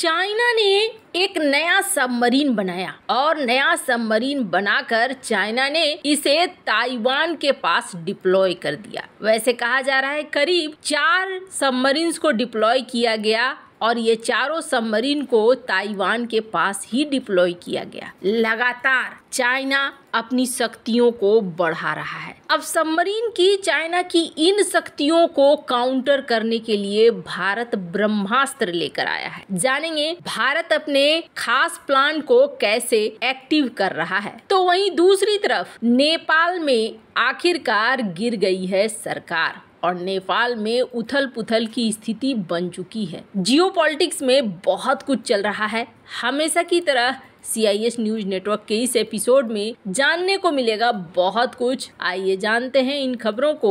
China ने एक नया सबमरीन बनाया और नया सबमरीन बनाकर चाइना ने इसे ताइवान के पास डिप्लॉय कर दिया वैसे कहा जा रहा है करीब चार सबमरीन को डिप्लॉय किया गया और ये चारों सबमरीन को ताइवान के पास ही डिप्लॉय किया गया लगातार चाइना अपनी शक्तियों को बढ़ा रहा है अब सबमरीन की चाइना की इन शक्तियों को काउंटर करने के लिए भारत ब्रह्मास्त्र लेकर आया है जानेंगे भारत अपने खास प्लान को कैसे एक्टिव कर रहा है तो वहीं दूसरी तरफ नेपाल में आखिरकार गिर गई है सरकार और नेपाल में उथल पुथल की स्थिति बन चुकी है जियोपॉलिटिक्स में बहुत कुछ चल रहा है हमेशा की तरह एस न्यूज नेटवर्क के इस एपिसोड में जानने को मिलेगा बहुत कुछ आइए जानते हैं इन खबरों को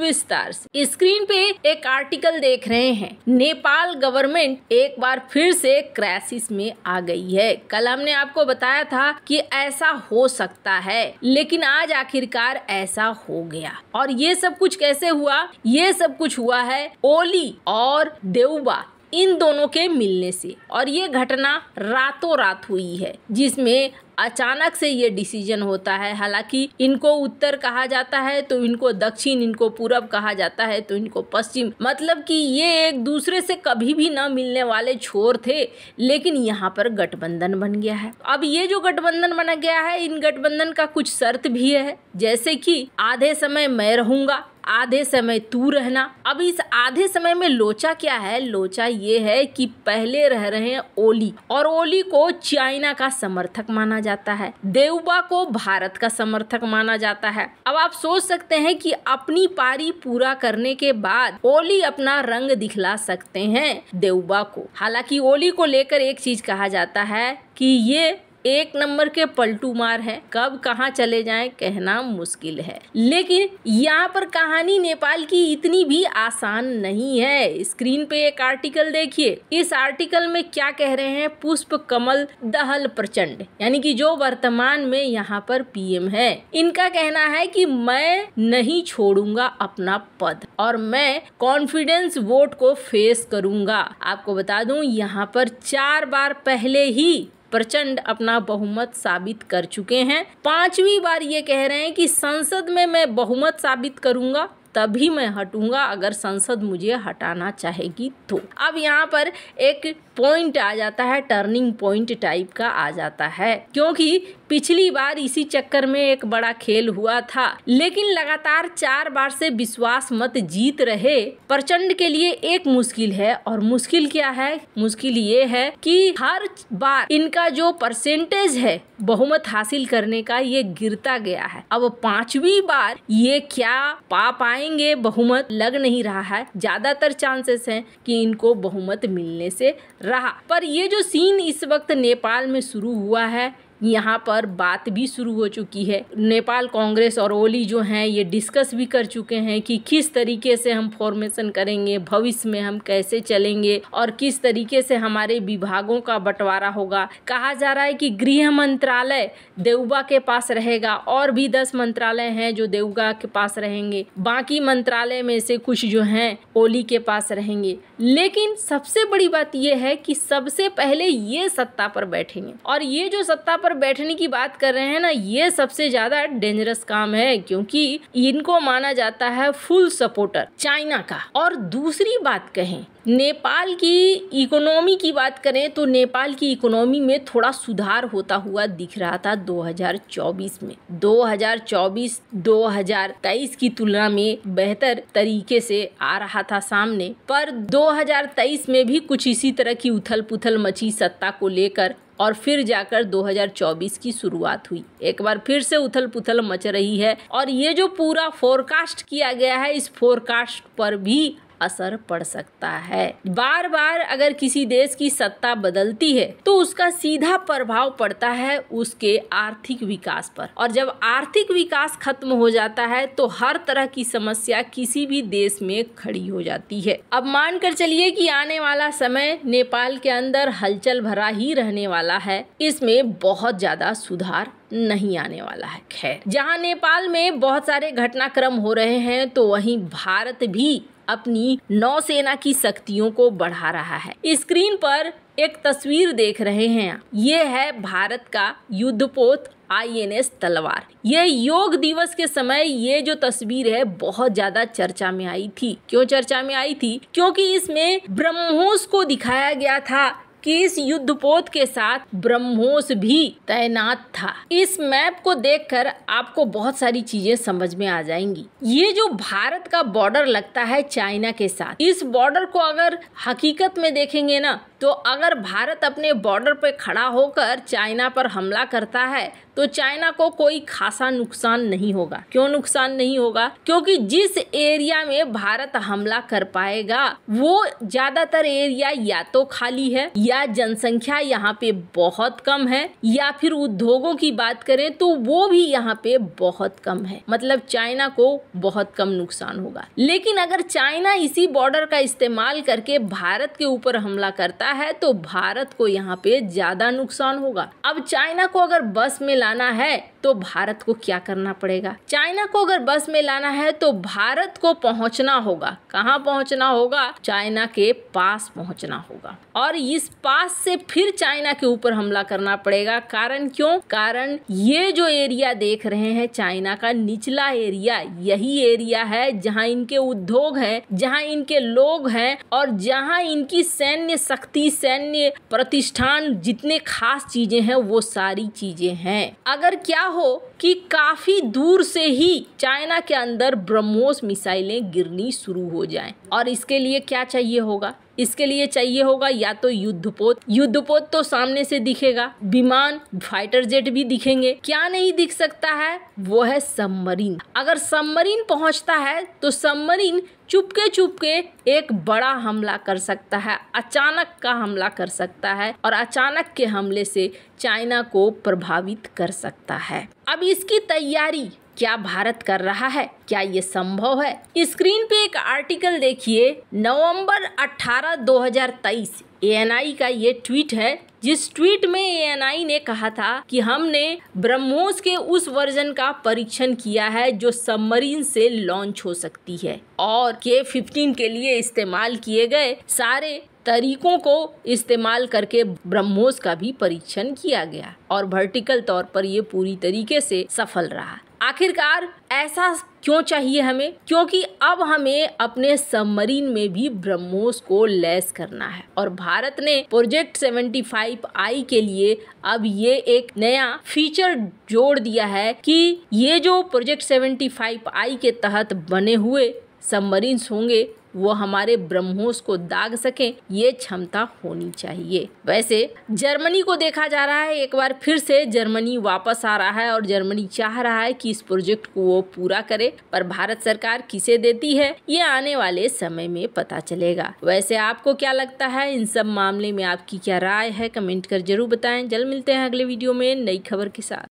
विस्तार से स्क्रीन पे एक आर्टिकल देख रहे हैं नेपाल गवर्नमेंट एक बार फिर से क्राइसिस में आ गई है कल हमने आपको बताया था कि ऐसा हो सकता है लेकिन आज आखिरकार ऐसा हो गया और ये सब कुछ कैसे हुआ ये सब कुछ हुआ है ओली और देवबा इन दोनों के मिलने से और ये घटना रातों रात हुई है जिसमें अचानक से ये डिसीजन होता है हालांकि इनको उत्तर कहा जाता है तो इनको दक्षिण इनको पूरब कहा जाता है तो इनको पश्चिम मतलब कि ये एक दूसरे से कभी भी ना मिलने वाले छोर थे लेकिन यहाँ पर गठबंधन बन गया है अब ये जो गठबंधन बना गया है इन गठबंधन का कुछ शर्त भी है जैसे कि आधे समय मैं रहूंगा आधे समय तू रहना अब इस आधे समय में लोचा क्या है लोचा ये है कि पहले रह रहे हैं ओली और ओली को चाइना का समर्थक माना जाता है देवबा को भारत का समर्थक माना जाता है अब आप सोच सकते हैं कि अपनी पारी पूरा करने के बाद ओली अपना रंग दिखला सकते हैं देवबा को हालांकि ओली को लेकर एक चीज कहा जाता है कि ये एक नंबर के पलटू मार है कब कहाँ चले जाए कहना मुश्किल है लेकिन यहाँ पर कहानी नेपाल की इतनी भी आसान नहीं है स्क्रीन पे एक आर्टिकल देखिए इस आर्टिकल में क्या कह रहे हैं पुष्प कमल दहल प्रचंड यानी कि जो वर्तमान में यहाँ पर पीएम है इनका कहना है कि मैं नहीं छोड़ूंगा अपना पद और मैं कॉन्फिडेंस वोट को फेस करूंगा आपको बता दूं यहाँ पर चार बार पहले ही प्रचंड अपना बहुमत साबित कर चुके हैं पांचवी बार ये कह रहे हैं कि संसद में मैं बहुमत साबित करूंगा तभी मैं हटूंगा अगर संसद मुझे हटाना चाहेगी तो अब यहाँ पर एक पॉइंट आ जाता है टर्निंग पॉइंट टाइप का आ जाता है क्योंकि पिछली बार इसी चक्कर में एक बड़ा खेल हुआ था लेकिन लगातार चार बार से विश्वास मत जीत रहे प्रचंड के लिए एक मुश्किल है और मुश्किल क्या है मुश्किल ये है कि हर बार इनका जो परसेंटेज है बहुमत हासिल करने का ये गिरता गया है अब पांचवी बार ये क्या पा पाएंगे बहुमत लग नहीं रहा है ज्यादातर चांसेस हैं कि इनको बहुमत मिलने से रहा पर ये जो सीन इस वक्त नेपाल में शुरू हुआ है यहाँ पर बात भी शुरू हो चुकी है नेपाल कांग्रेस और ओली जो हैं ये डिस्कस भी कर चुके हैं कि किस तरीके से हम फॉर्मेशन करेंगे भविष्य में हम कैसे चलेंगे और किस तरीके से हमारे विभागों का बंटवारा होगा कहा जा रहा है कि गृह मंत्रालय देउबा के पास रहेगा और भी दस मंत्रालय हैं जो देवगा के पास रहेंगे बाकी मंत्रालय में से कुछ जो हैं ओली के पास रहेंगे लेकिन सबसे बड़ी बात यह है कि सबसे पहले ये सत्ता पर बैठेंगे और ये जो सत्ता पर पर बैठने की बात कर रहे हैं ना ये सबसे ज्यादा डेंजरस काम है क्योंकि इनको माना जाता है फुल सपोर्टर चाइना का और दूसरी बात कहें नेपाल की इकोनॉमी की बात करें तो नेपाल की इकोनॉमी में थोड़ा सुधार होता हुआ दिख रहा था 2024 में 2024 2023 की तुलना में बेहतर तरीके से आ रहा था सामने पर 2023 में भी कुछ इसी तरह की उथल पुथल मची सत्ता को लेकर और फिर जाकर 2024 की शुरुआत हुई एक बार फिर से उथल पुथल मच रही है और ये जो पूरा फोरकास्ट किया गया है इस फोरकास्ट पर भी असर पड़ सकता है बार बार अगर किसी देश की सत्ता बदलती है तो उसका सीधा प्रभाव पड़ता है उसके आर्थिक विकास पर और जब आर्थिक विकास खत्म हो जाता है तो हर तरह की समस्या किसी भी देश में खड़ी हो जाती है अब मानकर चलिए कि आने वाला समय नेपाल के अंदर हलचल भरा ही रहने वाला है इसमें बहुत ज्यादा सुधार नहीं आने वाला है खैर जहां नेपाल में बहुत सारे घटनाक्रम हो रहे हैं तो वहीं भारत भी अपनी नौसेना की शक्तियों को बढ़ा रहा है स्क्रीन पर एक तस्वीर देख रहे हैं ये है भारत का युद्धपोत आईएनएस तलवार ये योग दिवस के समय ये जो तस्वीर है बहुत ज्यादा चर्चा में आई थी क्यों चर्चा में आई थी क्योंकि इसमें ब्रह्मोस को दिखाया गया था कि इस युद्धपोत के साथ ब्रह्मोस भी तैनात था इस मैप को देखकर आपको बहुत सारी चीजें समझ में आ जाएंगी ये जो भारत का बॉर्डर लगता है चाइना के साथ इस बॉर्डर को अगर हकीकत में देखेंगे ना तो अगर भारत अपने बॉर्डर पर खड़ा होकर चाइना पर हमला करता है तो चाइना को कोई खासा नुकसान नहीं होगा क्यों नुकसान नहीं होगा क्योंकि जिस एरिया में भारत हमला कर पाएगा वो ज्यादातर एरिया या तो खाली है या जनसंख्या यहाँ पे बहुत कम है या फिर उद्योगों की बात करें तो वो भी यहाँ पे बहुत कम है मतलब चाइना को बहुत कम नुकसान होगा लेकिन अगर चाइना इसी बॉर्डर का इस्तेमाल करके भारत के ऊपर हमला करता बढ़ता है तो भारत को यहाँ पे ज़्यादा नुकसान होगा अब चाइना को अगर बस में लाना है तो भारत को क्या करना पड़ेगा चाइना को अगर बस में लाना है तो भारत को पहुंचना होगा कहाँ पहुंचना होगा चाइना के पास पहुंचना होगा और इस पास से फिर चाइना के ऊपर हमला करना पड़ेगा कारण क्यों कारण ये जो एरिया देख रहे हैं चाइना का निचला एरिया यही एरिया है जहाँ इनके उद्योग है जहाँ इनके लोग हैं और जहाँ इनकी सैन्य शक्ति सैन्य प्रतिष्ठान जितने खास चीजें हैं वो सारी चीजें हैं अगर क्या agarrou कि काफ़ी दूर से ही चाइना के अंदर ब्रह्मोस मिसाइलें गिरनी शुरू हो जाएं और इसके लिए क्या चाहिए होगा इसके लिए चाहिए होगा या तो युद्धपोत युद्धपोत तो सामने से दिखेगा विमान फाइटर जेट भी दिखेंगे क्या नहीं दिख सकता है वो है सबमरीन अगर सबमरीन पहुंचता है तो सबमरीन चुपके चुपके एक बड़ा हमला कर सकता है अचानक का हमला कर सकता है और अचानक के हमले से चाइना को प्रभावित कर सकता है अब इसकी तैयारी क्या भारत कर रहा है क्या ये संभव है स्क्रीन पे एक आर्टिकल देखिए नवंबर 18 2023 एएनआई का ये ट्वीट है जिस ट्वीट में एएनआई ने कहा था कि हमने ब्रह्मोस के उस वर्जन का परीक्षण किया है जो सबमरीन से लॉन्च हो सकती है और के 15 के लिए इस्तेमाल किए गए सारे तरीकों को इस्तेमाल करके ब्रह्मोस का भी परीक्षण किया गया और वर्टिकल तौर पर ये पूरी तरीके से सफल रहा आखिरकार ऐसा क्यों चाहिए हमें क्योंकि अब हमें अपने सबमरीन में भी ब्रह्मोस को लैस करना है और भारत ने प्रोजेक्ट 75 आई के लिए अब ये एक नया फीचर जोड़ दिया है कि ये जो प्रोजेक्ट 75 आई के तहत बने हुए सबमरीन्स होंगे वो हमारे ब्रह्मोस को दाग सके ये क्षमता होनी चाहिए वैसे जर्मनी को देखा जा रहा है एक बार फिर से जर्मनी वापस आ रहा है और जर्मनी चाह रहा है कि इस प्रोजेक्ट को वो पूरा करे पर भारत सरकार किसे देती है ये आने वाले समय में पता चलेगा वैसे आपको क्या लगता है इन सब मामले में आपकी क्या राय है कमेंट कर जरूर बताएं जल्द मिलते हैं अगले वीडियो में नई खबर के साथ